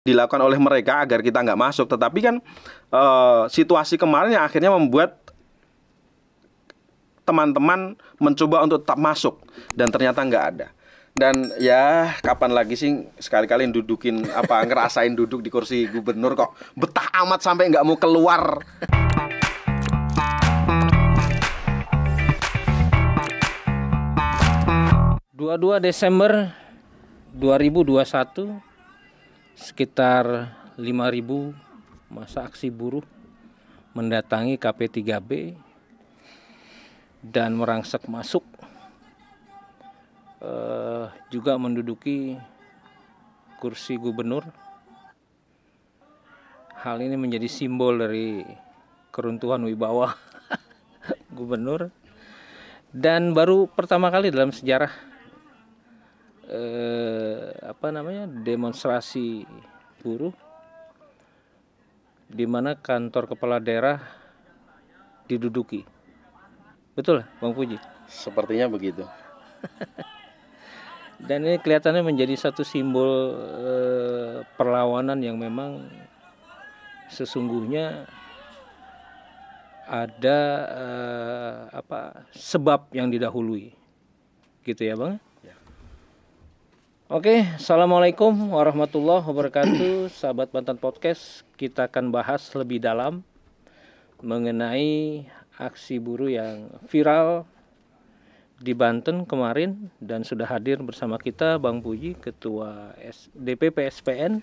dilakukan oleh mereka agar kita nggak masuk. Tetapi kan uh, situasi kemarin yang akhirnya membuat teman-teman mencoba untuk tetap masuk dan ternyata nggak ada. Dan ya kapan lagi sih sekali-kali dudukin apa ngerasain duduk di kursi gubernur kok betah amat sampai nggak mau keluar. dua dua Desember 2021 sekitar 5.000 masa aksi buruh mendatangi KP3B dan merangsek masuk eh, juga menduduki kursi gubernur hal ini menjadi simbol dari keruntuhan wibawa gubernur dan baru pertama kali dalam sejarah eh, apa namanya demonstrasi buruh di mana kantor kepala daerah diduduki. Betul, Bang Puji? Sepertinya begitu. Dan ini kelihatannya menjadi satu simbol eh, perlawanan yang memang sesungguhnya ada eh, apa sebab yang didahului. Gitu ya, Bang? Oke, assalamualaikum warahmatullahi wabarakatuh, sahabat Banten podcast. Kita akan bahas lebih dalam mengenai aksi buruh yang viral di Banten kemarin dan sudah hadir bersama kita Bang Puji, Ketua DPP SPN.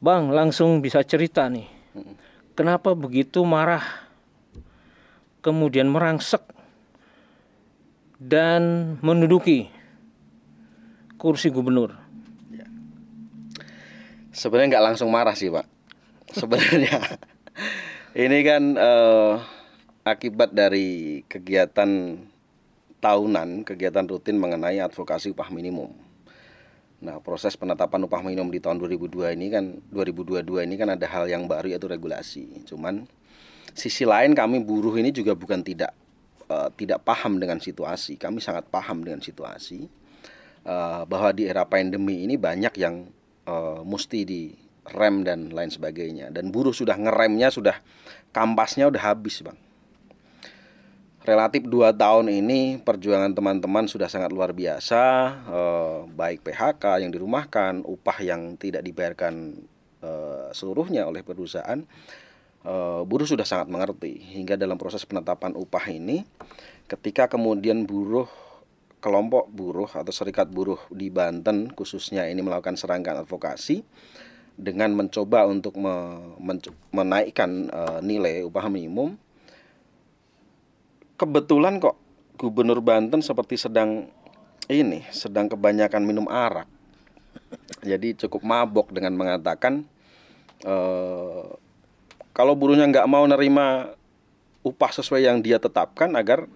Bang, langsung bisa cerita nih, kenapa begitu marah, kemudian merangsek dan menduduki kursi gubernur? Ya. Sebenarnya nggak langsung marah sih pak. Sebenarnya ini kan eh, akibat dari kegiatan tahunan, kegiatan rutin mengenai advokasi upah minimum. Nah, proses penetapan upah minimum di tahun 2002 ini kan 2022 ini kan ada hal yang baru yaitu regulasi. Cuman sisi lain kami buruh ini juga bukan tidak uh, tidak paham dengan situasi. Kami sangat paham dengan situasi. Eh, bahwa di era pandemi ini banyak yang uh, mesti rem dan lain sebagainya dan buruh sudah ngeremnya sudah kampasnya udah habis bang relatif dua tahun ini perjuangan teman-teman sudah sangat luar biasa eh, baik PHK yang dirumahkan upah yang tidak dibayarkan eh, seluruhnya oleh perusahaan eh, buruh sudah sangat mengerti hingga dalam proses penetapan upah ini ketika kemudian buruh kelompok buruh atau serikat buruh di Banten khususnya ini melakukan serangkaian advokasi dengan mencoba untuk me men menaikkan e, nilai upah minimum. Kebetulan kok Gubernur Banten seperti sedang ini sedang kebanyakan minum arak. Jadi cukup mabok dengan mengatakan e, kalau buruhnya nggak mau nerima upah sesuai yang dia tetapkan agar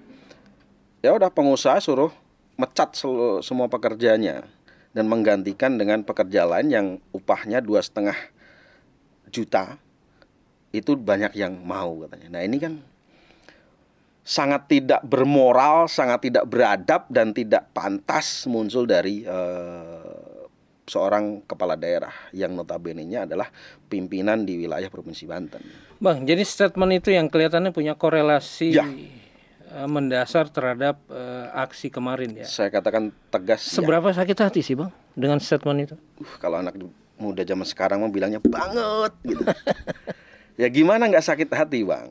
ya udah pengusaha suruh mecat semua pekerjanya dan menggantikan dengan pekerja lain yang upahnya dua setengah juta itu banyak yang mau katanya. Nah ini kan sangat tidak bermoral, sangat tidak beradab dan tidak pantas muncul dari uh, seorang kepala daerah yang notabene-nya adalah pimpinan di wilayah provinsi Banten. Bang, jadi statement itu yang kelihatannya punya korelasi ya Eh, mendasar terhadap uh, aksi kemarin ya. Saya katakan tegas. Ya. Seberapa ya. sakit hati sih bang dengan statement itu? Uh, kalau anak muda zaman sekarang mau bilangnya banget gitu. ya gimana nggak sakit hati bang?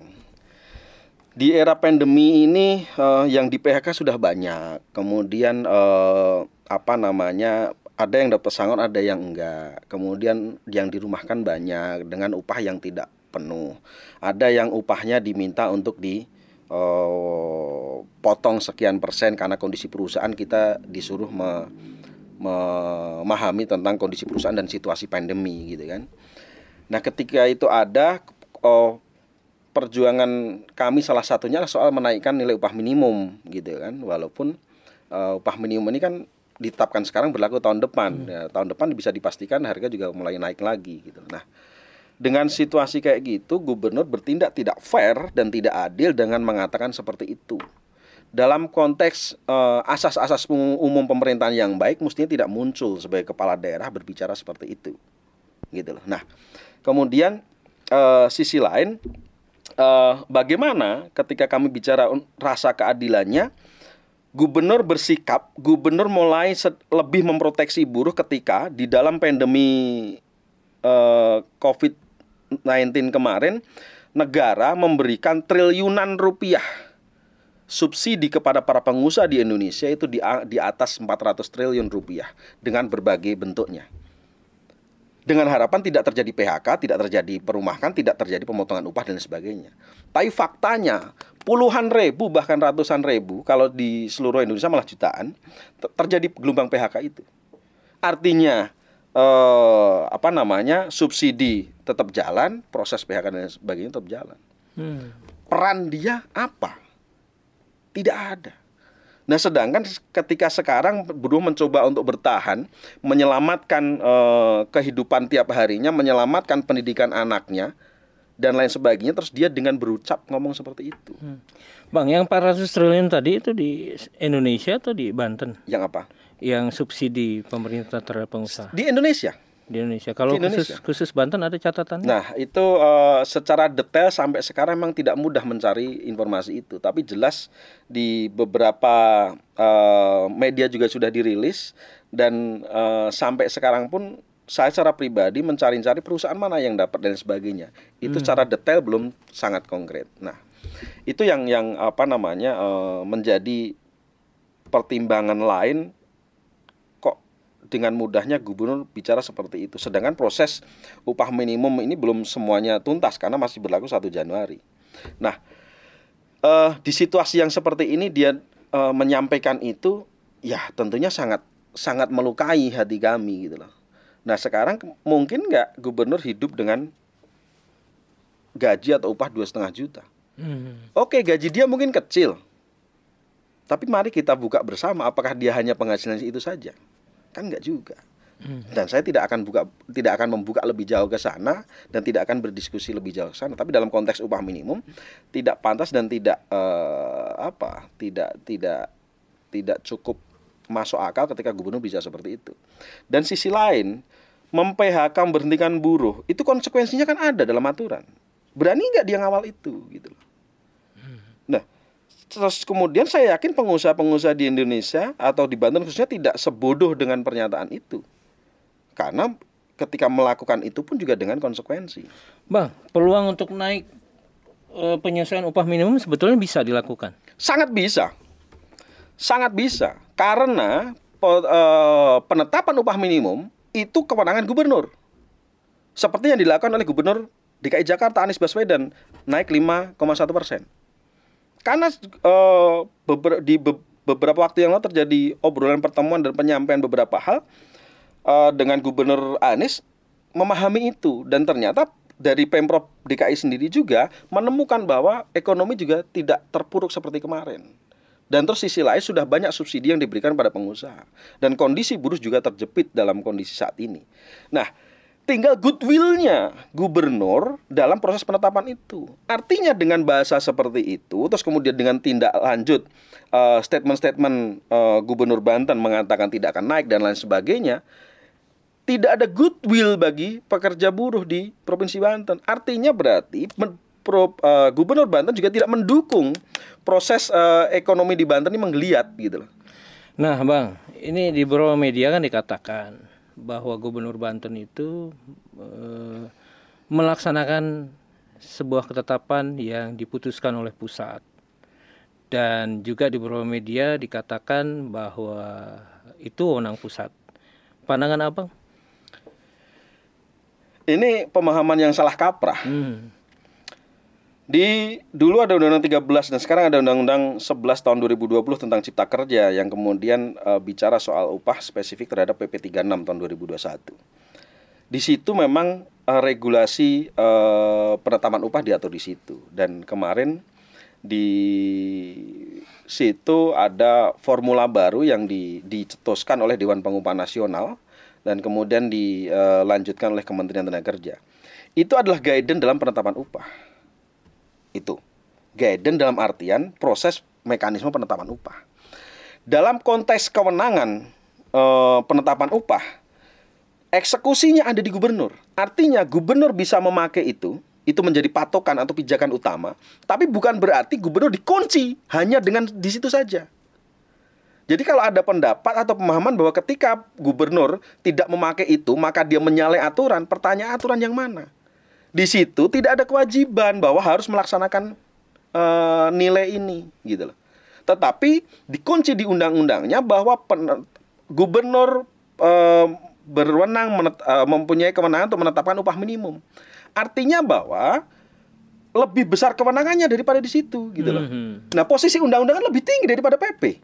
Di era pandemi ini uh, yang di PHK sudah banyak. Kemudian uh, apa namanya ada yang dapat sangon, ada yang enggak. Kemudian yang dirumahkan banyak dengan upah yang tidak penuh. Ada yang upahnya diminta untuk di uh, potong sekian persen karena kondisi perusahaan kita disuruh me memahami tentang kondisi perusahaan dan situasi pandemi gitu kan. Nah, ketika itu ada oh, perjuangan kami salah satunya soal menaikkan nilai upah minimum gitu kan. Walaupun uh, upah minimum ini kan ditetapkan sekarang berlaku tahun depan. Hmm. Ya, tahun depan bisa dipastikan harga juga mulai naik lagi gitu. Nah, dengan situasi kayak gitu, gubernur bertindak tidak fair dan tidak adil dengan mengatakan seperti itu. Dalam konteks asas eh, asas-asas umum pemerintahan yang baik, mestinya tidak muncul sebagai kepala daerah berbicara seperti itu, gitu loh. Nah, kemudian uh, sisi lain, uh, bagaimana ketika kami bicara rasa keadilannya, gubernur bersikap, gubernur mulai lebih memproteksi buruh ketika di dalam pandemi uh, COVID kemarin, negara memberikan triliunan rupiah subsidi kepada para pengusaha di Indonesia itu di, di atas 400 triliun rupiah dengan berbagai bentuknya. Dengan harapan tidak terjadi PHK, tidak terjadi perumahan, tidak terjadi pemotongan upah dan sebagainya. Tapi faktanya puluhan ribu bahkan ratusan ribu kalau di seluruh Indonesia malah jutaan terjadi gelombang PHK itu. Artinya eh, apa namanya subsidi tetap jalan, proses PHK dan sebagainya tetap jalan. Hmm. Peran dia apa? Tidak ada. Nah, sedangkan ketika sekarang buruh mencoba untuk bertahan, menyelamatkan eh, kehidupan tiap harinya, menyelamatkan pendidikan anaknya dan lain sebagainya, terus dia dengan berucap ngomong seperti itu. Hmm. Bang, yang 400 triliun tadi itu di Indonesia atau di Banten? Yang apa? Yang subsidi pemerintah terhadap pengusaha. Di Indonesia di Indonesia. Kalau di Indonesia. khusus khusus Banten ada catatan? Nah, itu uh, secara detail sampai sekarang memang tidak mudah mencari informasi itu, tapi jelas di beberapa uh, media juga sudah dirilis dan uh, sampai sekarang pun saya secara pribadi mencari-cari perusahaan mana yang dapat dan sebagainya. Itu hmm. secara detail belum sangat konkret. Nah, itu yang yang apa namanya uh, menjadi pertimbangan lain dengan mudahnya gubernur bicara seperti itu. Sedangkan proses upah minimum ini belum semuanya tuntas karena masih berlaku 1 Januari. Nah, eh, di situasi yang seperti ini dia eh, menyampaikan itu ya tentunya sangat sangat melukai hati kami gitu loh. Nah, sekarang mungkin nggak gubernur hidup dengan gaji atau upah dua setengah juta. Hmm. Oke, gaji dia mungkin kecil, tapi mari kita buka bersama apakah dia hanya penghasilan itu saja kan nggak juga hmm. dan saya tidak akan buka tidak akan membuka lebih jauh ke sana dan tidak akan berdiskusi lebih jauh ke sana tapi dalam konteks upah minimum tidak pantas dan tidak eh, apa tidak tidak tidak cukup masuk akal ketika gubernur bisa seperti itu dan sisi lain mem berhentikan memberhentikan buruh itu konsekuensinya kan ada dalam aturan berani nggak dia ngawal itu gitu loh Terus kemudian saya yakin pengusaha-pengusaha di Indonesia atau di Banten khususnya tidak sebodoh dengan pernyataan itu. Karena ketika melakukan itu pun juga dengan konsekuensi. Bang, peluang untuk naik e, eh, penyesuaian upah minimum sebetulnya bisa dilakukan. Sangat bisa. Sangat bisa. Karena pe, e, eh, penetapan upah minimum itu kewenangan gubernur. Seperti yang dilakukan oleh gubernur DKI Jakarta Anies Baswedan naik 5,1 persen karena uh, beber, di be, beberapa waktu yang lalu terjadi obrolan pertemuan dan penyampaian beberapa hal uh, dengan Gubernur Anies memahami itu dan ternyata dari Pemprov DKI sendiri juga menemukan bahwa ekonomi juga tidak terpuruk seperti kemarin. Dan terus sisi lain sudah banyak subsidi yang diberikan pada pengusaha. Dan kondisi buruh juga terjepit dalam kondisi saat ini. Nah, tinggal goodwillnya gubernur dalam proses penetapan itu. Artinya dengan bahasa seperti itu, terus kemudian dengan tindak lanjut eh, statement-statement uh, uh, gubernur Banten mengatakan tidak akan naik dan lain sebagainya, tidak ada goodwill bagi pekerja buruh di provinsi Banten. Artinya berarti pro, uh, gubernur Banten juga tidak mendukung proses uh, ekonomi di Banten ini menggeliat gitu loh. Nah, Bang, ini di beberapa Media kan dikatakan bahwa Gubernur Banten itu eh, melaksanakan sebuah ketetapan yang diputuskan oleh pusat dan juga di beberapa media dikatakan bahwa itu wewenang pusat. Pandangan abang? Ini pemahaman yang salah kaprah. Hmm. Di dulu ada Undang-Undang 13 dan sekarang ada Undang-Undang 11 tahun 2020 tentang Cipta Kerja yang kemudian e, bicara soal upah spesifik terhadap PP 36 tahun 2021. Di situ memang e, regulasi e, penetapan upah diatur di situ dan kemarin di situ ada formula baru yang di, dicetuskan oleh Dewan Pengupahan Nasional dan kemudian dilanjutkan e, oleh Kementerian Tenaga Kerja. Itu adalah guidance dalam penetapan upah itu. Guidance dalam artian proses mekanisme penetapan upah. Dalam konteks kewenangan e, penetapan upah, eksekusinya ada di gubernur. Artinya gubernur bisa memakai itu, itu menjadi patokan atau pijakan utama, tapi bukan berarti gubernur dikunci hanya dengan di situ saja. Jadi kalau ada pendapat atau pemahaman bahwa ketika gubernur tidak memakai itu, maka dia menyalahi aturan, pertanyaan aturan yang mana? di situ tidak ada kewajiban bahwa harus melaksanakan e, nilai ini gitu loh. Tetapi dikunci di undang-undangnya bahwa pen, gubernur e, berwenang menet, e, mempunyai kewenangan untuk menetapkan upah minimum. Artinya bahwa lebih besar kewenangannya daripada di situ gitu loh. Mm-hmm. Nah, posisi undang undang kan lebih tinggi daripada PP.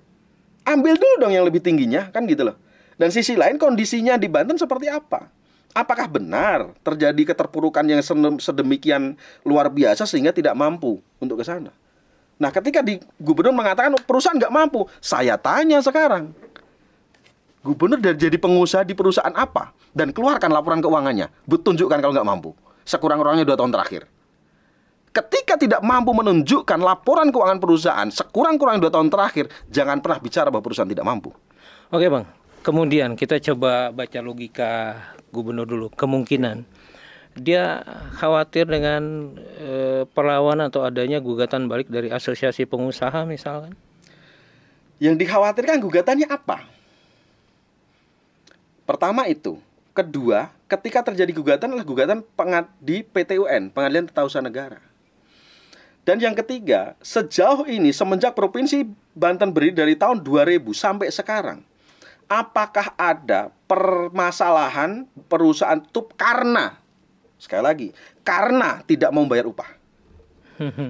Ambil dulu dong yang lebih tingginya kan gitu loh. Dan sisi lain kondisinya di Banten seperti apa? apakah benar terjadi keterpurukan yang sedemikian luar biasa sehingga tidak mampu untuk ke sana? Nah, ketika di gubernur mengatakan perusahaan nggak mampu, saya tanya sekarang, gubernur dari jadi pengusaha di perusahaan apa dan keluarkan laporan keuangannya, tunjukkan kalau nggak mampu, sekurang-kurangnya dua tahun terakhir. Ketika tidak mampu menunjukkan laporan keuangan perusahaan sekurang-kurangnya dua tahun terakhir, jangan pernah bicara bahwa perusahaan tidak mampu. Oke bang, Kemudian kita coba baca logika gubernur dulu kemungkinan dia khawatir dengan e, perlawanan atau adanya gugatan balik dari asosiasi pengusaha misalkan. Yang dikhawatirkan gugatannya apa? Pertama itu, kedua, ketika terjadi gugatan adalah gugatan pengad di PTUN, Pengadilan Tata Usaha Negara. Dan yang ketiga, sejauh ini semenjak provinsi Banten berdiri dari tahun 2000 sampai sekarang, apakah ada permasalahan perusahaan tutup karena sekali lagi karena tidak mau bayar upah.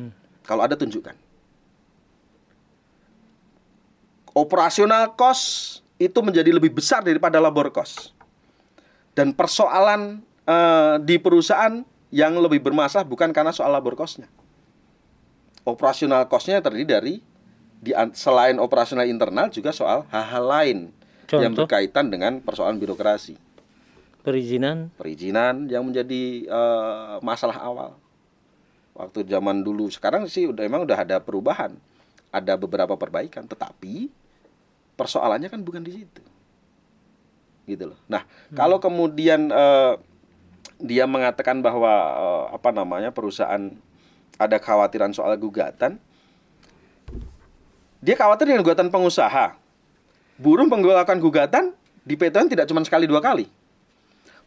Kalau ada tunjukkan. Operasional cost itu menjadi lebih besar daripada labor cost. Dan persoalan uh, di perusahaan yang lebih bermasalah bukan karena soal labor costnya. Operasional costnya terdiri dari di, selain operasional internal juga soal hal-hal lain Contoh? yang berkaitan dengan persoalan birokrasi. Perizinan? Perizinan yang menjadi uh, masalah awal. Waktu zaman dulu, sekarang sih udah emang udah ada perubahan, ada beberapa perbaikan, tetapi persoalannya kan bukan di situ. Gitu loh. Nah, hmm. kalau kemudian uh, dia mengatakan bahwa uh, apa namanya perusahaan ada khawatiran soal gugatan, dia khawatir dengan gugatan pengusaha burung penggolakan gugatan di PTN tidak cuma sekali dua kali.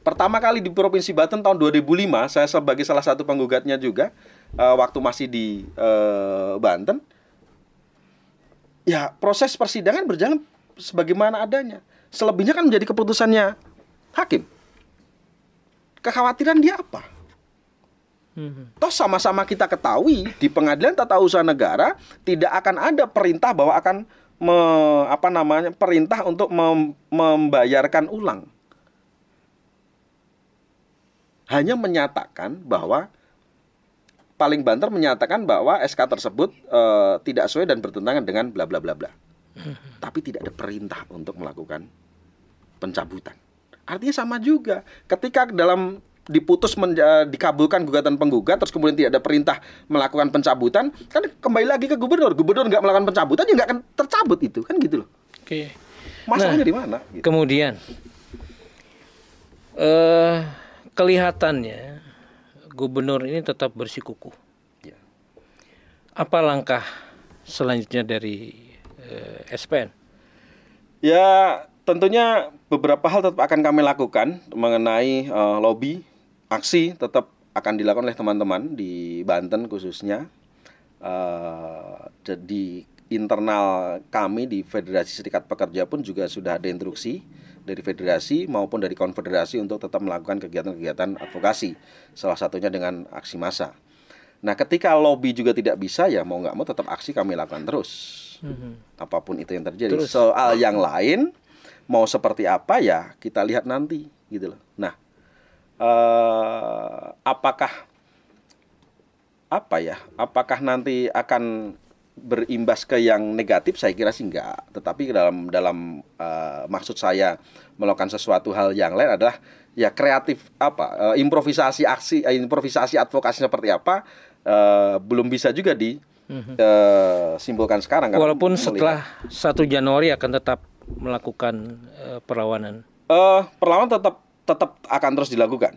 Pertama kali di Provinsi Banten tahun 2005, saya sebagai salah satu penggugatnya juga uh, waktu masih di uh, Banten. Ya, proses persidangan berjalan sebagaimana adanya. Selebihnya kan menjadi keputusannya hakim. Kekhawatiran dia apa? Hmm. Toh sama-sama kita ketahui di Pengadilan Tata Usaha Negara tidak akan ada perintah bahwa akan me, apa namanya perintah untuk mem, membayarkan ulang. Hanya menyatakan bahwa paling banter menyatakan bahwa SK tersebut e, tidak sesuai dan bertentangan dengan bla bla bla bla. Tapi tidak ada perintah untuk melakukan pencabutan. Artinya sama juga. Ketika dalam diputus menja, dikabulkan gugatan penggugat terus kemudian tidak ada perintah melakukan pencabutan kan kembali lagi ke gubernur gubernur nggak melakukan pencabutan ya nggak akan tercabut itu kan gitu loh oke masalahnya nah, di mana gitu. kemudian eh kelihatannya gubernur ini tetap bersikukuh ya. apa langkah selanjutnya dari uh, eh, SPN ya tentunya beberapa hal tetap akan kami lakukan mengenai uh, lobby aksi tetap akan dilakukan oleh teman-teman di Banten khususnya uh, di internal kami di Federasi Serikat Pekerja pun juga sudah ada instruksi dari federasi maupun dari konfederasi untuk tetap melakukan kegiatan-kegiatan advokasi salah satunya dengan aksi massa. Nah, ketika lobby juga tidak bisa ya mau nggak mau tetap aksi kami lakukan terus. Mm-hmm. Apapun itu yang terjadi. Terus. Soal yang lain mau seperti apa ya kita lihat nanti gitu loh. Nah, uh, apakah apa ya? Apakah nanti akan berimbas ke yang negatif saya kira sih enggak tetapi dalam dalam uh, maksud saya melakukan sesuatu hal yang lain adalah ya kreatif apa uh, improvisasi aksi uh, improvisasi advokasi seperti apa uh, belum bisa juga di uh, simpulkan sekarang walaupun setelah 1 Januari akan tetap melakukan uh, perlawanan uh, perlawanan tetap tetap akan terus dilakukan.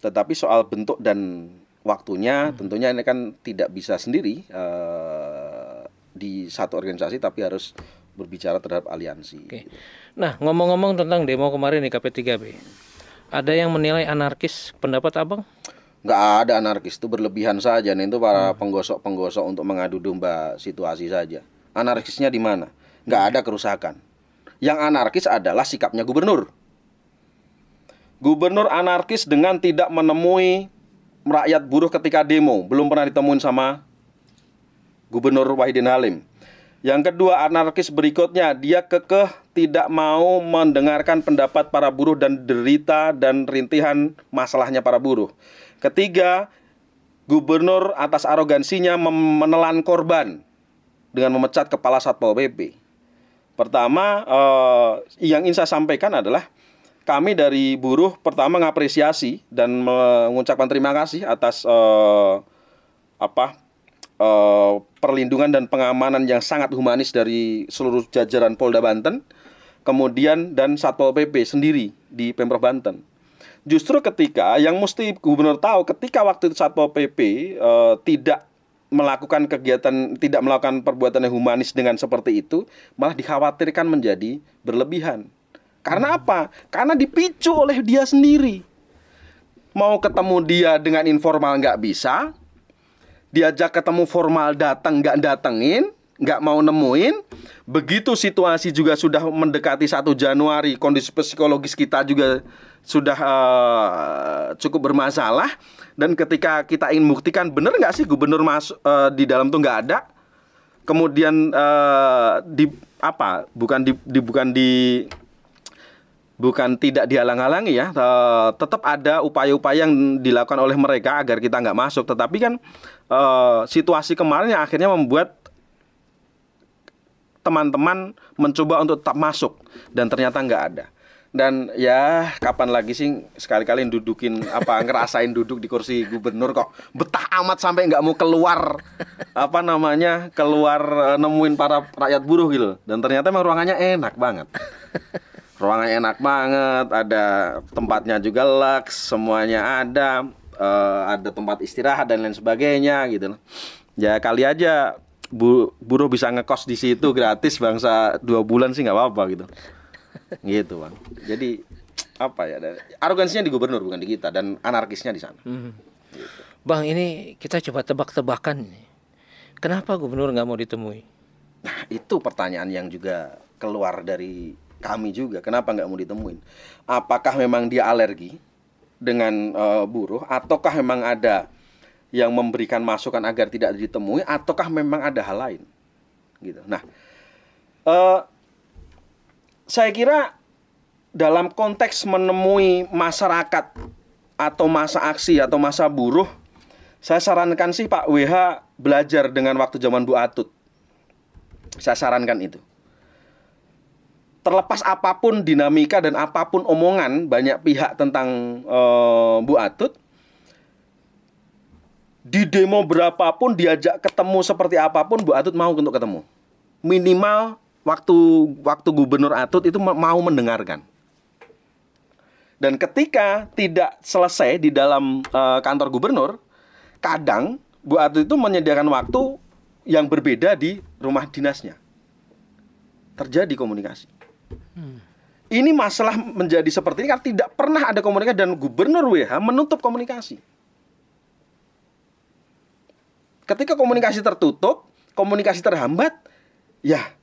Tetapi soal bentuk dan waktunya hmm. tentunya ini kan tidak bisa sendiri uh, di satu organisasi tapi harus berbicara terhadap aliansi. Oke. Nah, ngomong-ngomong tentang demo kemarin di KP3B. Ada yang menilai anarkis pendapat Abang? Enggak ada anarkis itu berlebihan saja nih itu para hmm. penggosok-penggosok untuk mengadu domba situasi saja anarkisnya di mana hmm. ada kerusakan yang anarkis adalah sikapnya gubernur Gubernur anarkis dengan tidak menemui rakyat buruh ketika demo, belum pernah ditemuin sama Gubernur Wahidin Halim. Yang kedua, anarkis berikutnya, dia kekeh tidak mau mendengarkan pendapat para buruh dan derita dan rintihan masalahnya para buruh. Ketiga, gubernur atas arogansinya menelan korban dengan memecat kepala Satpol PP. Pertama, eh, yang ingin saya sampaikan adalah kami dari buruh pertama mengapresiasi dan mengucapkan terima kasih atas uh, apa uh, perlindungan dan pengamanan yang sangat humanis dari seluruh jajaran Polda Banten, kemudian dan Satpol PP sendiri di Pemprov Banten. Justru ketika yang mesti gubernur tahu ketika waktu itu Satpol PP uh, eh, tidak melakukan kegiatan tidak melakukan perbuatan yang humanis dengan seperti itu malah dikhawatirkan menjadi berlebihan karena apa? Karena dipicu oleh dia sendiri. Mau ketemu dia dengan informal nggak bisa, diajak ketemu formal datang nggak datengin, nggak mau nemuin. Begitu situasi juga sudah mendekati 1 Januari, kondisi psikologis kita juga sudah uh, cukup bermasalah. Dan ketika kita ingin buktikan bener nggak sih gubernur mas uh, di dalam tuh nggak ada, kemudian uh, di apa? Bukan di, di bukan di bukan tidak dihalang-halangi ya tetap ada upaya-upaya yang dilakukan oleh mereka agar kita nggak masuk tetapi kan eh, situasi kemarin yang akhirnya membuat teman-teman mencoba untuk tetap masuk dan ternyata nggak ada dan ya kapan lagi sih sekali-kali dudukin apa ngerasain duduk di kursi gubernur kok betah amat sampai nggak mau keluar apa namanya keluar eh, nemuin para rakyat buruh gitu dan ternyata emang ruangannya enak banget ruangannya enak banget ada tempatnya juga lux semuanya ada uh, ada tempat istirahat dan lain sebagainya gitu ya kali aja bu buruh bisa ngekos di situ gratis bangsa dua bulan sih nggak apa-apa gitu gitu bang jadi apa ya Ada, arogansinya di gubernur bukan di kita dan anarkisnya di sana hmm. bang ini kita coba tebak-tebakan kenapa gubernur nggak mau ditemui nah itu pertanyaan yang juga keluar dari kami juga kenapa nggak mau ditemuin apakah memang dia alergi dengan uh, buruh ataukah memang ada yang memberikan masukan agar tidak ditemui ataukah memang ada hal lain gitu nah uh, saya kira dalam konteks menemui masyarakat atau masa aksi atau masa buruh saya sarankan sih Pak WH belajar dengan waktu zaman Bu Atut saya sarankan itu terlepas apapun dinamika dan apapun omongan banyak pihak tentang uh, Bu Atut di demo berapapun diajak ketemu seperti apapun Bu Atut mau untuk ketemu minimal waktu waktu Gubernur Atut itu mau mendengarkan dan ketika tidak selesai di dalam uh, kantor gubernur kadang Bu Atut itu menyediakan waktu yang berbeda di rumah dinasnya terjadi komunikasi Hmm. Ini masalah menjadi seperti ini karena tidak pernah ada komunikasi dan gubernur WH menutup komunikasi. Ketika komunikasi tertutup, komunikasi terhambat, ya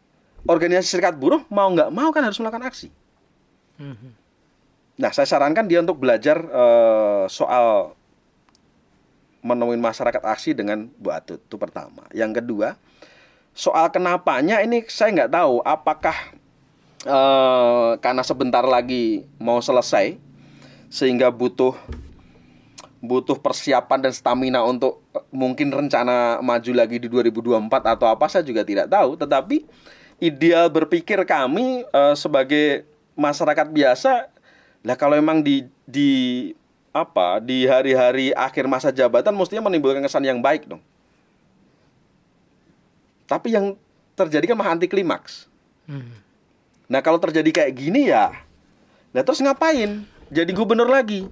organisasi serikat buruh mau nggak mau kan harus melakukan aksi. Hmm. Nah, saya sarankan dia untuk belajar uh, soal menemuin masyarakat aksi dengan Bu Atut itu pertama. Yang kedua, soal kenapanya ini saya nggak tahu apakah uh, karena sebentar lagi mau selesai sehingga butuh butuh persiapan dan stamina untuk eh, mungkin rencana maju lagi di 2024 atau apa saya juga tidak tahu tetapi ideal berpikir kami uh, sebagai masyarakat biasa lah kalau memang di di apa di hari-hari akhir masa jabatan mestinya menimbulkan kesan yang baik dong tapi yang terjadi kan mah anti klimaks hmm. Nah kalau terjadi kayak gini ya, nah terus ngapain? Jadi gubernur lagi.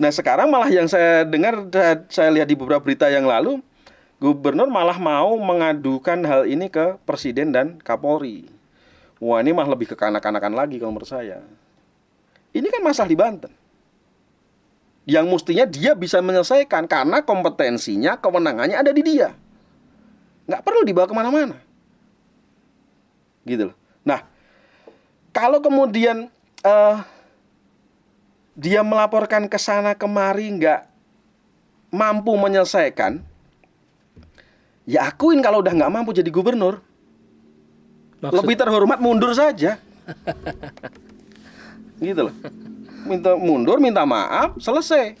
Nah sekarang malah yang saya dengar, saya lihat di beberapa berita yang lalu, gubernur malah mau mengadukan hal ini ke presiden dan kapolri. Wah ini malah lebih kekanak-kanakan lagi kalau menurut saya. Ini kan masalah di Banten. Yang mestinya dia bisa menyelesaikan karena kompetensinya, kewenangannya ada di dia. Nggak perlu dibawa kemana-mana. Gitu loh kalau kemudian uh, dia melaporkan ke sana kemari nggak mampu menyelesaikan, ya akuin kalau udah nggak mampu jadi gubernur. Maksud... Lebih terhormat mundur saja. gitu loh. Minta mundur, minta maaf, selesai.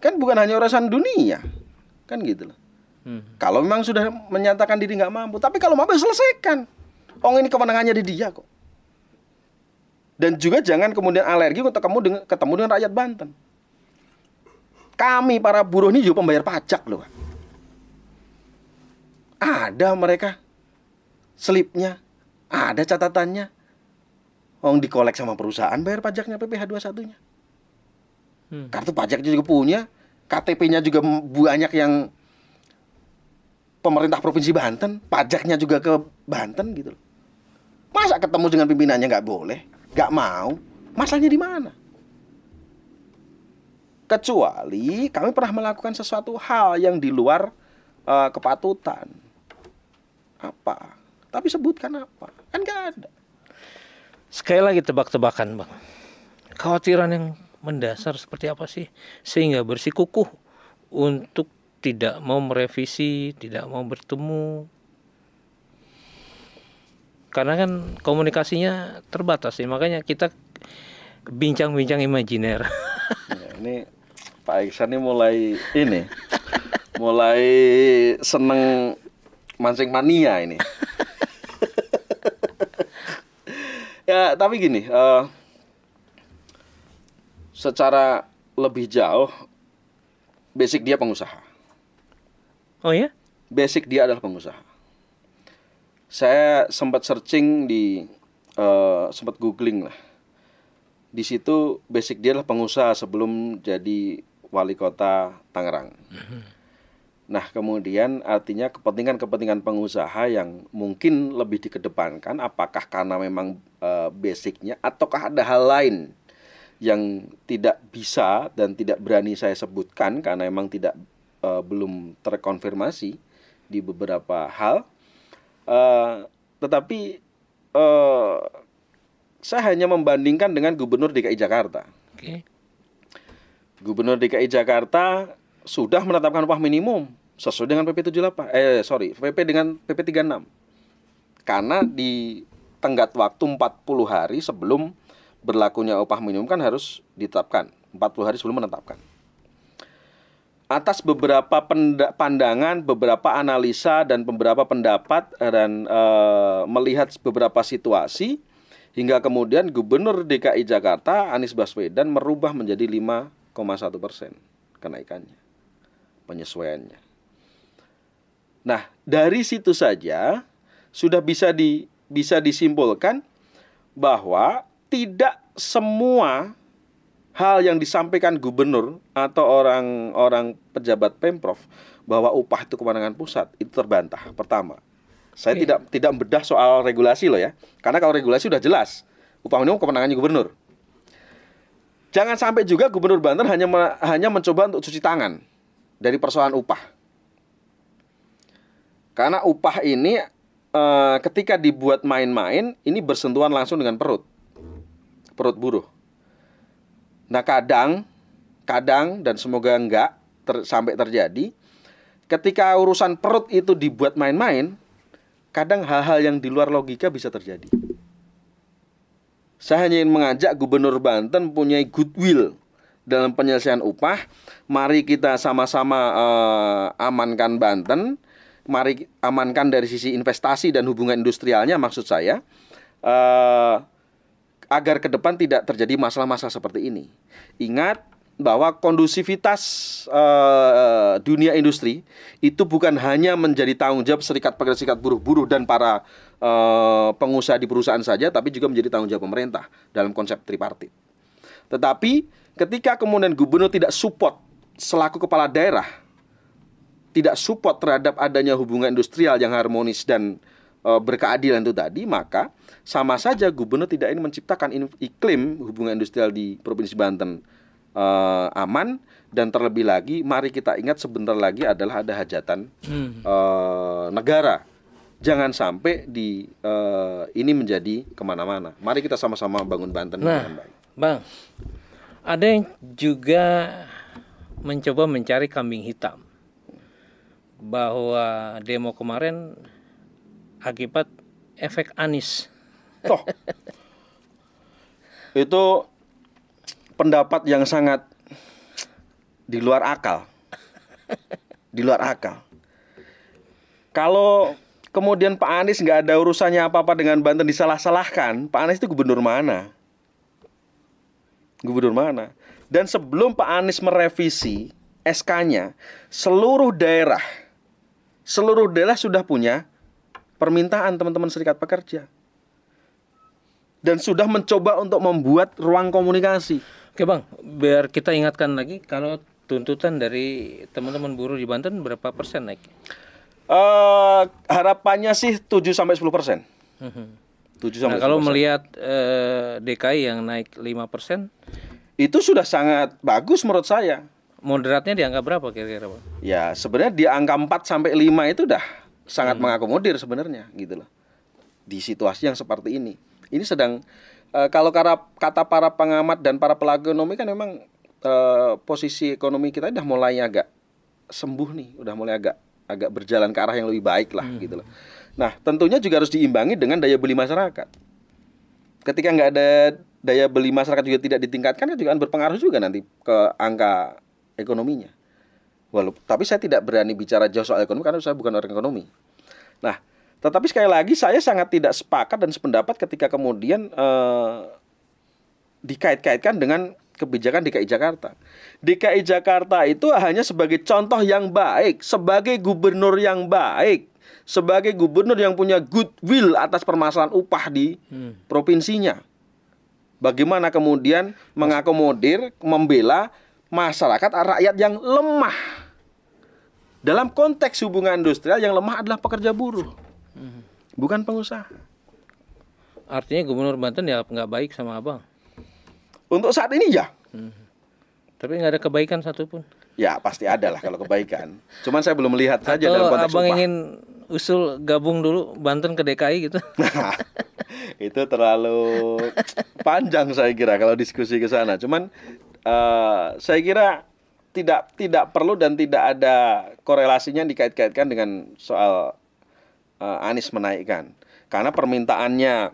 Kan bukan hanya urusan dunia. Kan gitu loh. Hmm. Kalau memang sudah menyatakan diri nggak mampu, tapi kalau mampu selesaikan Oh ini kemenangannya di dia kok. Dan juga jangan kemudian alergi untuk kamu dengan, ketemu dengan rakyat Banten. Kami para buruh ini juga pembayar pajak loh. Ada mereka slipnya, ada catatannya. Ong oh, dikolek sama perusahaan bayar pajaknya PPh 21-nya. Hmm. Kartu pajak juga punya, KTP-nya juga banyak yang pemerintah provinsi Banten, pajaknya juga ke Banten gitu loh. Masa ketemu dengan pimpinannya nggak boleh? Nggak mau? Masalahnya di mana? Kecuali kami pernah melakukan sesuatu hal yang di luar uh, kepatutan. Apa? Tapi sebutkan apa? Kan nggak ada. Sekali lagi tebak-tebakan, Bang. kekhawatiran yang mendasar seperti apa sih sehingga bersikukuh untuk tidak mau merevisi, tidak mau bertemu, karena kan komunikasinya terbatas sih, makanya kita bincang-bincang imajiner ya, ini Pak Iksan ini mulai ini mulai seneng mancing mania ini ya tapi gini uh, secara lebih jauh basic dia pengusaha oh ya basic dia adalah pengusaha saya sempat searching di uh, sempat googling lah di situ basic dia lah pengusaha sebelum jadi wali kota Tangerang. Mm-hmm. Nah, kemudian artinya kepentingan-kepentingan pengusaha yang mungkin lebih dikedepankan apakah karena memang uh, basicnya ataukah ada hal lain yang tidak bisa dan tidak berani saya sebutkan karena memang tidak uh, belum terkonfirmasi di beberapa hal Uh, tetapi uh, saya hanya membandingkan dengan Gubernur DKI Jakarta. Okay. Gubernur DKI Jakarta sudah menetapkan upah minimum sesuai dengan PP 78 eh sorry PP dengan PP 36 karena di tenggat waktu 40 hari sebelum berlakunya upah minimum kan harus ditetapkan 40 hari sebelum menetapkan atas beberapa pandangan, beberapa analisa dan beberapa pendapat dan e, melihat beberapa situasi hingga kemudian Gubernur DKI Jakarta Anies Baswedan merubah menjadi 5,1 persen kenaikannya, penyesuaiannya. Nah dari situ saja sudah bisa di bisa disimpulkan bahwa tidak semua hal yang disampaikan gubernur atau orang-orang pejabat Pemprov bahwa upah itu kewenangan pusat itu terbantah. Pertama, saya yeah. tidak tidak bedah soal regulasi loh ya. Karena kalau regulasi sudah jelas, upah minimum kewenangannya gubernur. Jangan sampai juga gubernur Banten hanya hanya mencoba untuk cuci tangan dari persoalan upah. Karena upah ini e, ketika dibuat main-main, ini bersentuhan langsung dengan perut. Perut buruh Nah, kadang kadang dan semoga enggak ter, sampai terjadi ketika urusan perut itu dibuat main-main, kadang hal-hal yang di luar logika bisa terjadi. Saya hanya ingin mengajak Gubernur Banten punya goodwill dalam penyelesaian upah. Mari kita sama-sama uh, amankan Banten. Mari amankan dari sisi investasi dan hubungan industrialnya maksud saya. Eh, agar ke depan tidak terjadi masalah-masalah seperti ini. Ingat bahwa kondusivitas uh, dunia industri itu bukan hanya menjadi tanggung jawab serikat pekerja serikat buruh-buruh dan para uh, pengusaha di perusahaan saja, tapi juga menjadi tanggung jawab pemerintah dalam konsep tripartit. Tetapi ketika kemudian gubernur tidak support selaku kepala daerah, tidak support terhadap adanya hubungan industrial yang harmonis dan Eh, berkeadilan itu tadi, maka sama saja gubernur tidak ingin menciptakan iklim hubungan industrial di Provinsi Banten uh, aman dan terlebih lagi mari kita ingat sebentar lagi adalah ada hajatan uh, negara. Jangan sampai di uh, ini menjadi kemana-mana. Mari kita sama-sama bangun Banten. Nah, baik. bang, ada yang juga mencoba mencari kambing hitam bahwa demo kemarin akibat efek Anis. Toh. Itu pendapat yang sangat di luar akal. Di luar akal. Kalau kemudian Pak Anies nggak ada urusannya apa-apa dengan Banten disalah-salahkan, Pak Anies itu gubernur mana? Gubernur mana? Dan sebelum Pak Anies merevisi SK-nya, seluruh daerah seluruh daerah sudah punya permintaan teman-teman serikat pekerja dan sudah mencoba untuk membuat ruang komunikasi. Oke bang, biar kita ingatkan lagi kalau tuntutan dari teman-teman buruh di Banten berapa persen naik? Uh, harapannya sih 7 sampai sepuluh persen. Mhm. Nah, kalau melihat uh, eh, DKI yang naik lima persen, itu sudah sangat bagus menurut saya. Moderatnya di angka berapa kira-kira bang? Ya sebenarnya di angka 4 sampai 5 itu udah sangat hmm. mengakomodir sebenarnya gitu loh di situasi yang seperti ini ini sedang e, kalau kata para pengamat dan para pelaku ekonomi kan memang e, posisi ekonomi kita udah mulai agak sembuh nih udah mulai agak agak berjalan ke arah yang lebih baik lah hmm. gitu loh nah tentunya juga harus diimbangi dengan daya beli masyarakat ketika nggak ada daya beli masyarakat juga tidak ditingkatkan kan juga akan berpengaruh juga nanti ke angka ekonominya Walaupun, tapi saya tidak berani bicara jauh soal ekonomi karena saya bukan orang ekonomi. Nah, tetapi sekali lagi saya sangat tidak sepakat dan sependapat ketika kemudian eh, dikait-kaitkan dengan kebijakan DKI Jakarta. DKI Jakarta itu hanya sebagai contoh yang baik, sebagai gubernur yang baik, sebagai gubernur yang punya goodwill atas permasalahan upah di hmm. provinsinya. Bagaimana kemudian mengakomodir, membela masyarakat rakyat yang lemah. Dalam konteks hubungan industrial yang lemah adalah pekerja buruh, bukan pengusaha. Artinya Gubernur Banten ya nggak baik sama abang. Untuk saat ini ya. Hmm. Tapi nggak ada kebaikan satupun. Ya pasti ada lah kalau kebaikan. Cuman saya belum melihat saja Atau dalam konteks abang upah. ingin usul gabung dulu Banten ke DKI gitu. Nah, itu terlalu panjang saya kira kalau diskusi ke sana. Cuman uh, saya kira tidak tidak perlu dan tidak ada korelasinya dikait-kaitkan dengan soal uh, Anies menaikkan karena permintaannya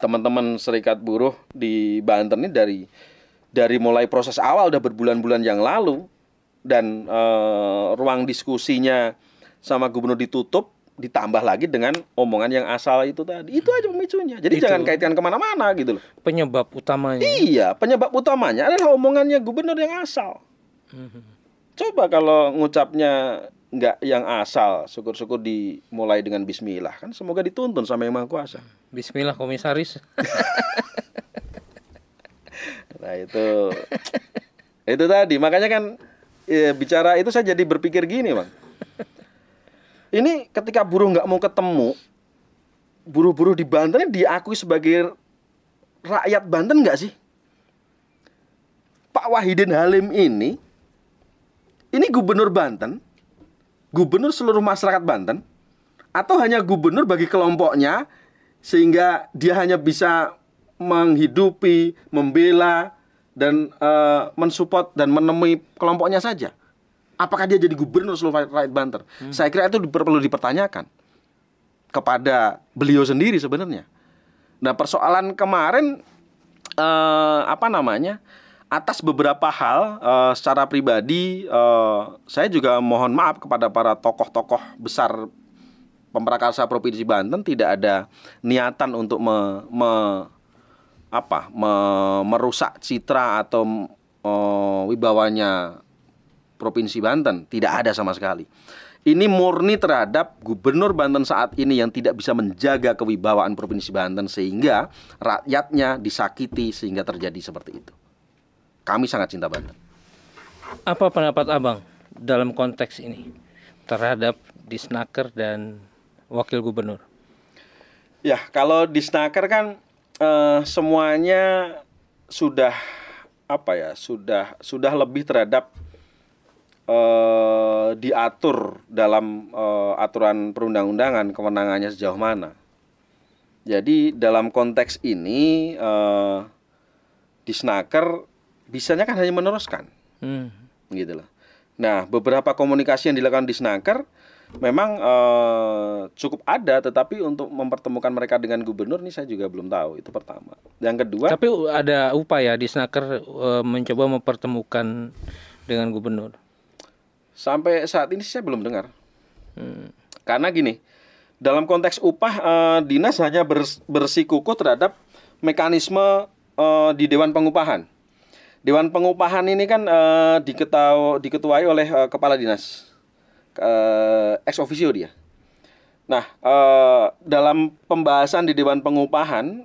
teman-teman serikat buruh di Banten ini dari dari mulai proses awal udah berbulan-bulan yang lalu dan uh, ruang diskusinya sama gubernur ditutup ditambah lagi dengan omongan yang asal itu tadi itu aja pemicunya jadi itu. jangan kaitkan kemana-mana gitu loh penyebab utamanya iya penyebab utamanya adalah omongannya gubernur yang asal hmm. coba kalau ngucapnya nggak yang asal syukur-syukur dimulai dengan Bismillah kan semoga dituntun sama yang maha kuasa Bismillah komisaris nah itu itu tadi makanya kan ya, bicara itu saya jadi berpikir gini bang ini ketika buruh nggak mau ketemu buruh-buruh di Banten diakui sebagai rakyat Banten nggak sih Pak Wahidin Halim ini ini gubernur Banten gubernur seluruh masyarakat Banten atau hanya gubernur bagi kelompoknya sehingga dia hanya bisa menghidupi, membela dan uh, mensupport dan menemui kelompoknya saja apakah dia jadi gubernur seluruh rakyat Banten? Hmm. Saya kira itu perlu dipertanyakan kepada beliau sendiri sebenarnya. Nah persoalan kemarin eh, apa namanya atas beberapa hal eh, secara pribadi eh, saya juga mohon maaf kepada para tokoh-tokoh besar pemerakarsa provinsi Banten tidak ada niatan untuk me, me apa me, merusak citra atau eh, wibawanya Provinsi Banten tidak ada sama sekali. Ini murni terhadap gubernur Banten saat ini yang tidak bisa menjaga kewibawaan Provinsi Banten sehingga rakyatnya disakiti sehingga terjadi seperti itu. Kami sangat cinta Banten. Apa pendapat Abang dalam konteks ini terhadap Disnaker dan Wakil Gubernur? Ya, kalau Disnaker kan eh, semuanya sudah apa ya sudah sudah lebih terhadap eh, diatur dalam eh, aturan perundang-undangan kewenangannya sejauh mana. Jadi dalam konteks ini eh, di Snaker bisanya kan hanya meneruskan, hmm. gitu loh. Nah beberapa komunikasi yang dilakukan Disnaker memang eh, cukup ada, tetapi untuk mempertemukan mereka dengan gubernur ini saya juga belum tahu. Itu pertama. Yang kedua. Tapi ada upaya Disnaker eh, mencoba mempertemukan dengan gubernur. Sampai saat ini saya belum dengar. Hmm. Karena gini, dalam konteks upah eh, dinas hanya bersikuku terhadap mekanisme eh, di Dewan Pengupahan. Dewan Pengupahan ini kan eh, diketau, diketuai oleh eh, kepala dinas eh, ex officio dia. Nah, dalam pembahasan di Dewan Pengupahan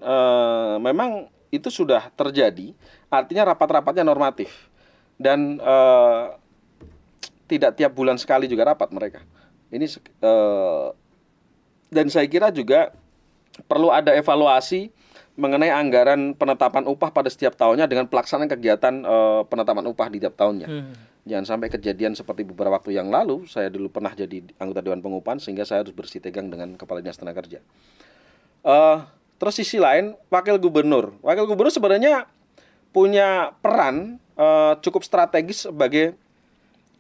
memang itu sudah terjadi, artinya rapat-rapatnya normatif dan tidak tiap bulan sekali juga rapat mereka. Ini uh, dan saya kira juga perlu ada evaluasi mengenai anggaran penetapan upah pada setiap tahunnya dengan pelaksanaan kegiatan uh, penetapan upah di setiap tahunnya. Hmm. Jangan sampai kejadian seperti beberapa waktu yang lalu, saya dulu pernah jadi anggota Dewan Pengupahan sehingga saya harus bersih tegang dengan Kepala Dinas Tenaga Kerja. Uh, terus sisi lain, Wakil Gubernur. Wakil Gubernur sebenarnya punya peran uh, cukup strategis sebagai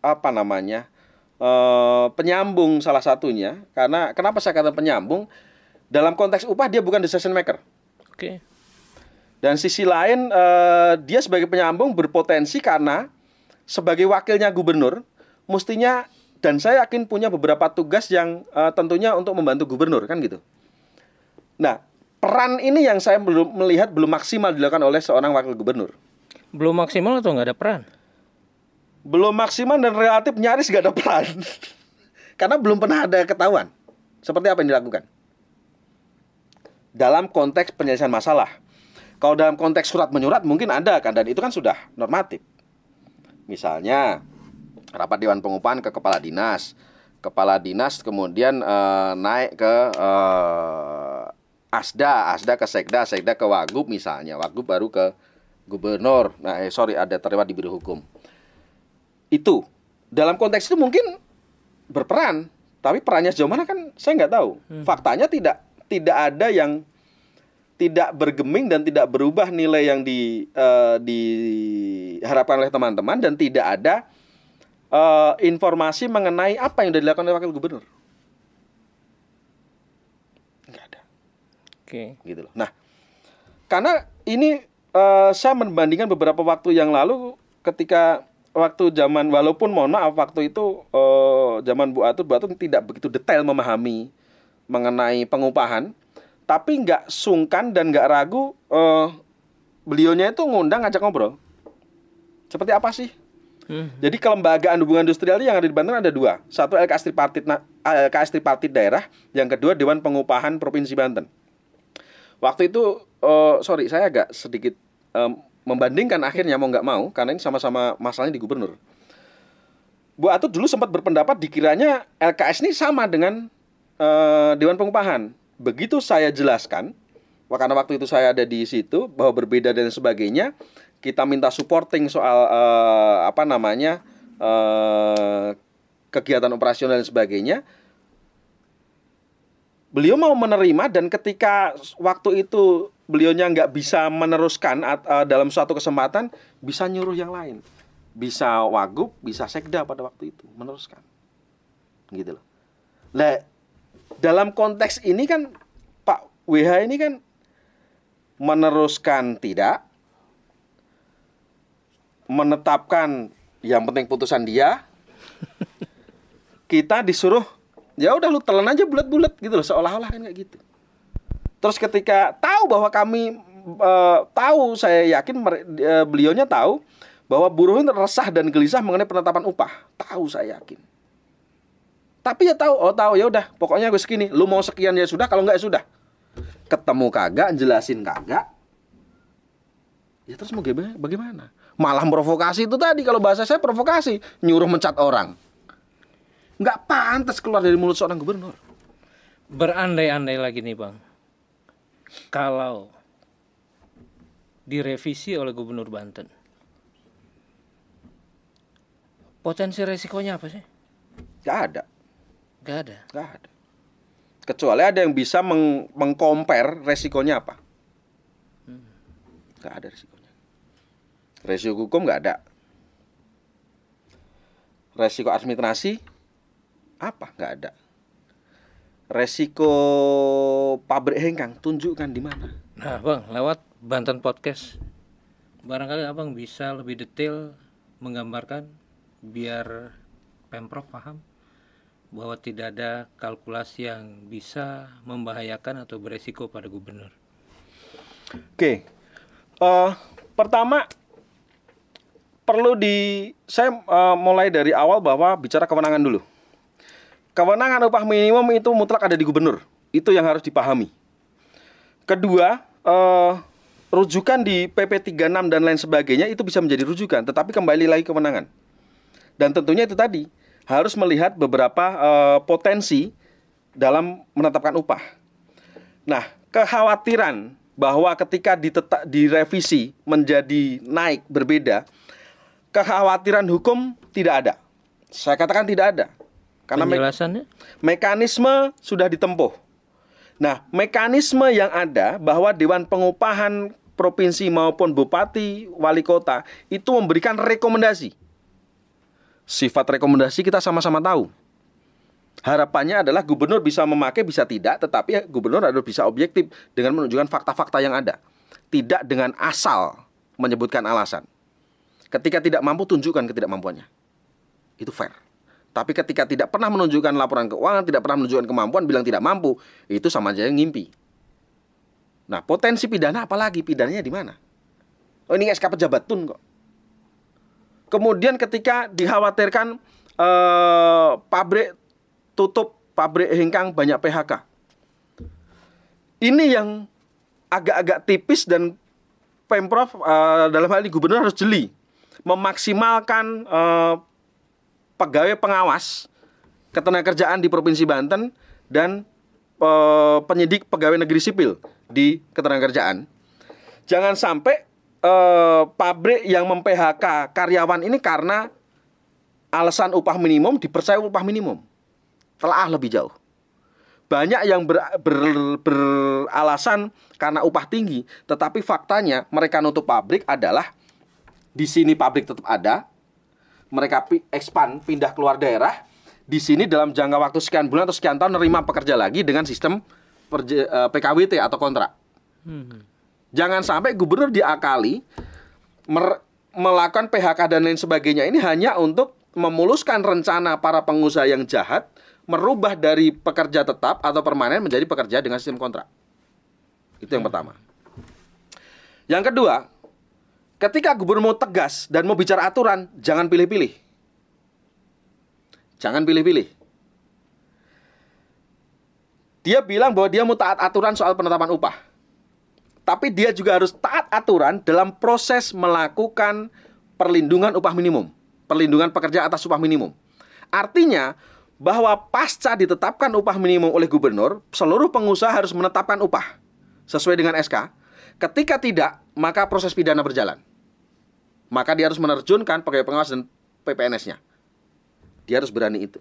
apa namanya eh, penyambung salah satunya karena kenapa saya katakan penyambung dalam konteks upah dia bukan decision maker. Oke. Dan sisi lain uh, dia sebagai penyambung berpotensi karena sebagai wakilnya gubernur mestinya dan saya yakin punya beberapa tugas yang uh, tentunya untuk membantu gubernur kan gitu. Nah, peran ini yang saya belum melihat belum maksimal dilakukan oleh seorang wakil gubernur. Belum maksimal atau nggak ada peran? belum maksimal dan relatif nyaris gak ada peran karena belum pernah ada ketahuan seperti apa yang dilakukan dalam konteks penyelesaian masalah kalau dalam konteks surat menyurat mungkin ada kan dan itu kan sudah normatif misalnya rapat dewan pengupahan ke kepala dinas kepala dinas kemudian e, naik ke e, asda asda ke sekda sekda ke wagub misalnya wagub baru ke gubernur nah eh, sorry ada terlibat di biro hukum itu dalam konteks itu mungkin berperan tapi perannya sejauh mana kan saya nggak tahu hmm. faktanya tidak tidak ada yang tidak bergeming dan tidak berubah nilai yang di uh, diharapkan oleh teman-teman dan tidak ada uh, informasi mengenai apa yang sudah dilakukan oleh wakil gubernur nggak ada oke okay. gitu loh nah karena ini uh, saya membandingkan beberapa waktu yang lalu ketika waktu zaman walaupun mohon maaf waktu itu eh, zaman Bu Atut Bu Atut tidak begitu detail memahami mengenai pengupahan tapi nggak sungkan dan nggak ragu eh, beliaunya itu ngundang ngajak ngobrol seperti apa sih hmm. jadi kelembagaan hubungan industrial yang ada di Banten ada dua satu LKS tripartit LKS tripartit daerah yang kedua Dewan Pengupahan Provinsi Banten waktu itu eh, sorry saya agak sedikit um, membandingkan akhirnya mau nggak mau karena ini sama-sama masalahnya di gubernur. Bu Atut dulu sempat berpendapat dikiranya LKS ini sama dengan uh, Dewan Pengupahan. Begitu saya jelaskan, karena waktu itu saya ada di situ bahwa berbeda dan sebagainya, kita minta supporting soal uh, apa namanya uh, kegiatan operasional dan sebagainya. Beliau mau menerima dan ketika waktu itu beliaunya nggak bisa meneruskan uh, dalam suatu kesempatan bisa nyuruh yang lain bisa wagub bisa sekda pada waktu itu meneruskan gitu loh nah dalam konteks ini kan Pak WH ini kan meneruskan tidak menetapkan yang penting putusan dia kita disuruh ya udah lu telan aja bulat-bulat gitu loh seolah-olah kan kayak gitu Terus ketika tahu bahwa kami e, tahu, saya yakin e, beliaunya tahu bahwa buruh ini resah dan gelisah mengenai penetapan upah. Tahu saya yakin. Tapi ya tahu, oh tahu ya udah, pokoknya gue segini. Lu mau sekian ya sudah, kalau nggak ya sudah. Ketemu kagak, jelasin kagak. Ya terus mau bagaimana? Malah provokasi itu tadi kalau bahasa saya provokasi, nyuruh mencat orang. nggak pantas keluar dari mulut seorang gubernur. Berandai-andai lagi nih, Bang kalau direvisi oleh Gubernur Banten, potensi resikonya apa sih? Gak ada. Gak ada. Gak ada. Kecuali ada yang bisa meng mengkompar resikonya apa? Hmm. Gak ada resikonya. Resiko hukum gak ada. Resiko administrasi apa? Gak ada resiko pabrik hengkang tunjukkan di mana? Nah, Bang, lewat Banten Podcast barangkali Abang bisa lebih detail menggambarkan biar Pemprov paham bahwa tidak ada kalkulasi yang bisa membahayakan atau beresiko pada gubernur. Oke, uh, pertama perlu di saya uh, mulai dari awal bahwa bicara kewenangan dulu. Kewenangan upah minimum itu mutlak ada di gubernur. Itu yang harus dipahami. Kedua, eh, rujukan di PP 36 dan lain sebagainya itu bisa menjadi rujukan, tetapi kembali lagi kewenangan. Dan tentunya itu tadi harus melihat beberapa eh, potensi dalam menetapkan upah. Nah, kekhawatiran bahwa ketika ditetak, direvisi menjadi naik berbeda, kekhawatiran hukum tidak ada. Saya katakan tidak ada karena me mekanisme sudah ditempuh. Nah, mekanisme yang ada bahwa dewan pengupahan provinsi maupun bupati, wali kota itu memberikan rekomendasi. Sifat rekomendasi kita sama-sama tahu. Harapannya adalah gubernur bisa memakai bisa tidak, tetapi gubernur harus bisa objektif dengan menunjukkan fakta-fakta yang ada, tidak dengan asal menyebutkan alasan. Ketika tidak mampu tunjukkan ketidakmampuannya. Itu fair. Tapi ketika tidak pernah menunjukkan laporan keuangan, tidak pernah menunjukkan kemampuan, bilang tidak mampu, itu sama aja ngimpi. Nah, potensi pidana apalagi? Pidananya di mana? Oh, ini SK pejabat tun kok. Kemudian ketika dikhawatirkan eh, pabrik tutup, pabrik hengkang banyak PHK. Ini yang agak-agak tipis dan Pemprov eh, dalam hal ini gubernur harus jeli memaksimalkan eh, pegawai pengawas ketenagakerjaan di Provinsi Banten dan e, penyidik pegawai negeri sipil di ketenagakerjaan. Jangan sampai e, pabrik yang mem-PHK karyawan ini karena alasan upah minimum dipercaya upah minimum. Telah lebih jauh. Banyak yang ber, ber, beralasan karena upah tinggi, tetapi faktanya mereka nutup pabrik adalah di sini pabrik tetap ada, mereka expand pindah keluar daerah di sini dalam jangka waktu sekian bulan atau sekian tahun nerima pekerja lagi dengan sistem PKWT eh, atau kontrak. Hmm. Jangan sampai gubernur diakali mer, melakukan PHK dan lain sebagainya ini hanya untuk memuluskan rencana para pengusaha yang jahat merubah dari pekerja tetap atau permanen menjadi pekerja dengan sistem kontrak. Itu yang pertama. Yang kedua, Ketika gubernur mau tegas dan mau bicara aturan, jangan pilih-pilih. Jangan pilih-pilih. Dia bilang bahwa dia mau taat aturan soal penetapan upah. Tapi dia juga harus taat aturan dalam proses melakukan perlindungan upah minimum, perlindungan pekerja atas upah minimum. Artinya bahwa pasca ditetapkan upah minimum oleh gubernur, seluruh pengusaha harus menetapkan upah sesuai dengan SK. Ketika tidak, maka proses pidana berjalan maka dia harus menerjunkan pegawai pengawas dan PPNS-nya. Dia harus berani itu.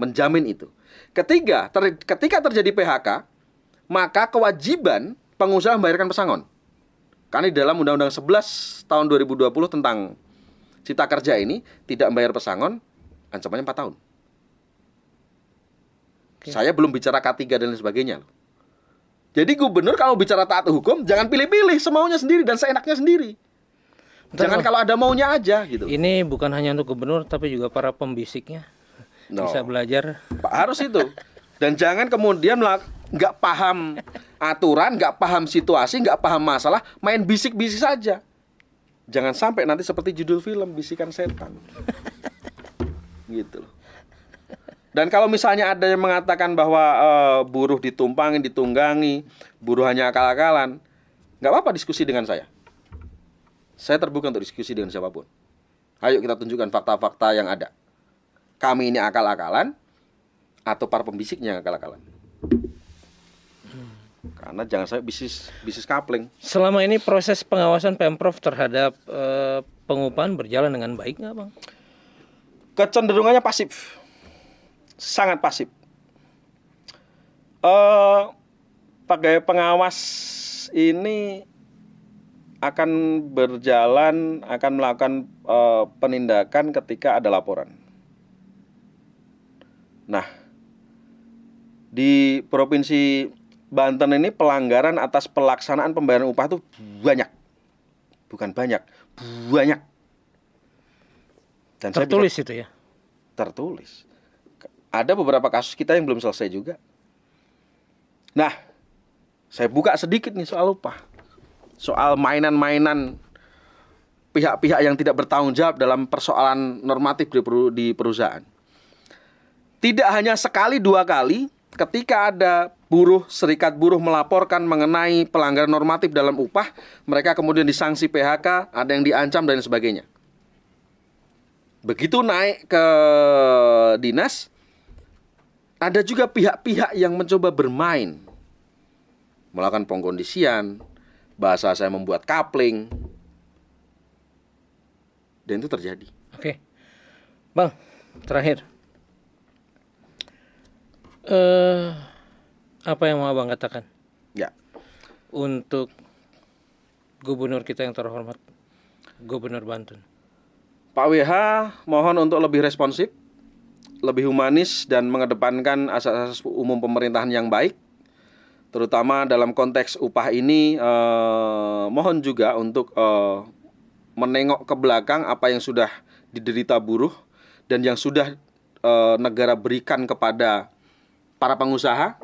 Menjamin itu. Ketiga, ter, ketika terjadi PHK, maka kewajiban pengusaha membayarkan pesangon. Karena di dalam Undang-Undang 11 tahun 2020 tentang cipta kerja ini tidak membayar pesangon ancamannya 4 tahun. Oke. Saya belum bicara K3 dan lain sebagainya Jadi gubernur kalau bicara taat hukum jangan pilih-pilih semaunya sendiri dan seenaknya sendiri. Jangan kalau ada maunya aja gitu. Ini bukan hanya untuk gubernur tapi juga para pembisiknya no. bisa belajar. Harus itu. Dan jangan kemudian nggak paham aturan, nggak paham situasi, nggak paham masalah, main bisik-bisik saja. Jangan sampai nanti seperti judul film bisikan setan. gitu Dan kalau misalnya ada yang mengatakan bahwa uh, buruh ditumpangi, ditunggangi, buruh hanya akal-akalan, nggak apa-apa diskusi dengan saya saya terbuka untuk diskusi dengan siapapun. Ayo kita tunjukkan fakta-fakta yang ada. Kami ini akal-akalan atau para pembisiknya akal-akalan. Karena jangan saya bisnis bisnis kapling. Selama ini proses pengawasan Pemprov terhadap e, pengupahan berjalan dengan baik nggak, Bang? Kecenderungannya pasif. Sangat pasif. Eh pakai pengawas ini akan berjalan akan melakukan uh, penindakan ketika ada laporan. Nah, di provinsi Banten ini pelanggaran atas pelaksanaan pembayaran upah itu banyak. Bukan banyak, banyak. Dan tertulis bisa, itu ya. Tertulis. Ada beberapa kasus kita yang belum selesai juga. Nah, saya buka sedikit nih soal upah soal mainan-mainan pihak-pihak yang tidak bertanggung jawab dalam persoalan normatif di, perusahaan. Tidak hanya sekali dua kali ketika ada buruh serikat buruh melaporkan mengenai pelanggaran normatif dalam upah, mereka kemudian disanksi PHK, ada yang diancam dan sebagainya. Begitu naik ke dinas, ada juga pihak-pihak yang mencoba bermain melakukan pengkondisian, bahasa saya membuat kapling. Dan itu terjadi. Oke. Okay. Bang, terakhir. uh, apa yang mau Abang katakan? Ya. Untuk gubernur kita yang terhormat, Gubernur Banten. Pak WH mohon untuk lebih responsif, lebih humanis dan mengedepankan asas-asas umum pemerintahan yang baik terutama dalam konteks upah ini eh, mohon juga untuk eh, menengok ke belakang apa yang sudah diderita buruh dan yang sudah eh, negara berikan kepada para pengusaha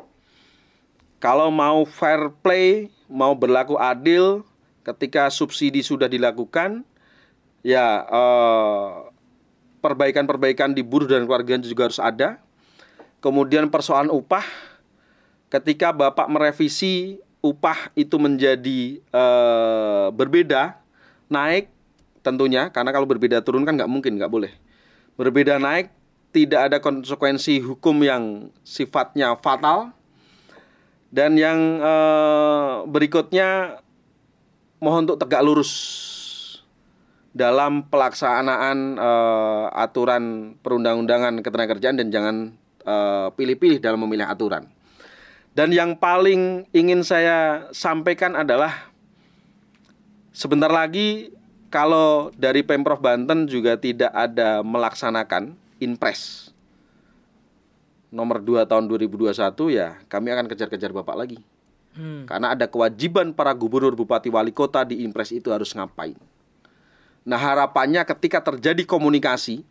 kalau mau fair play mau berlaku adil ketika subsidi sudah dilakukan ya eh, perbaikan-perbaikan di buruh dan keluarga juga harus ada kemudian persoalan upah ketika Bapak merevisi upah itu menjadi e, berbeda naik tentunya karena kalau berbeda turun kan nggak mungkin nggak boleh berbeda naik tidak ada konsekuensi hukum yang sifatnya fatal dan yang e, berikutnya mohon untuk tegak lurus dalam pelaksanaan e, aturan perundang-undangan ketenagakerjaan dan jangan pilih-pilih e, pilih -pilih dalam memilih aturan dan yang paling ingin saya sampaikan adalah sebentar lagi kalau dari Pemprov Banten juga tidak ada melaksanakan impres nomor 2 tahun 2021 ya kami akan kejar-kejar Bapak lagi. Hmm. Karena ada kewajiban para gubernur, bupati, wali kota di impres itu harus ngapain. Nah harapannya ketika terjadi komunikasi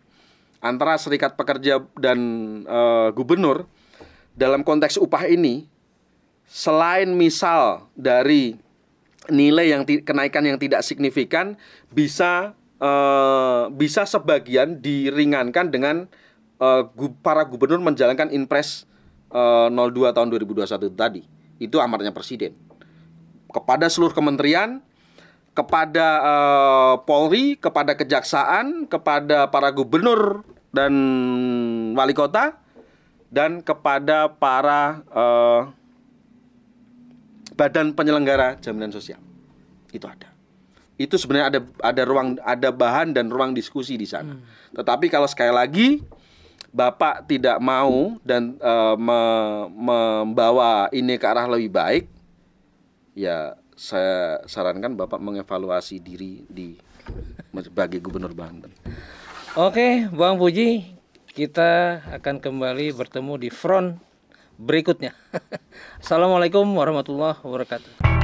antara serikat pekerja dan e, gubernur dalam konteks upah ini selain misal dari nilai yang kenaikan yang tidak signifikan bisa eh, bisa sebagian diringankan dengan eh, para gubernur menjalankan impres eh, 02 tahun 2021 tadi. Itu amarnya presiden kepada seluruh kementerian kepada eh, Polri, kepada kejaksaan, kepada para gubernur dan wali kota, dan kepada para eh, Badan Penyelenggara Jaminan Sosial. Itu ada. Itu sebenarnya ada ada ruang ada bahan dan ruang diskusi di sana. Hmm. Tetapi kalau sekali lagi Bapak tidak mau dan uh, me membawa ini ke arah lebih baik, ya saya sarankan Bapak mengevaluasi diri di sebagai Gubernur Banten. Oke, Bang Puji, kita akan kembali bertemu di front berikutnya. Assalamualaikum warahmatullahi wabarakatuh.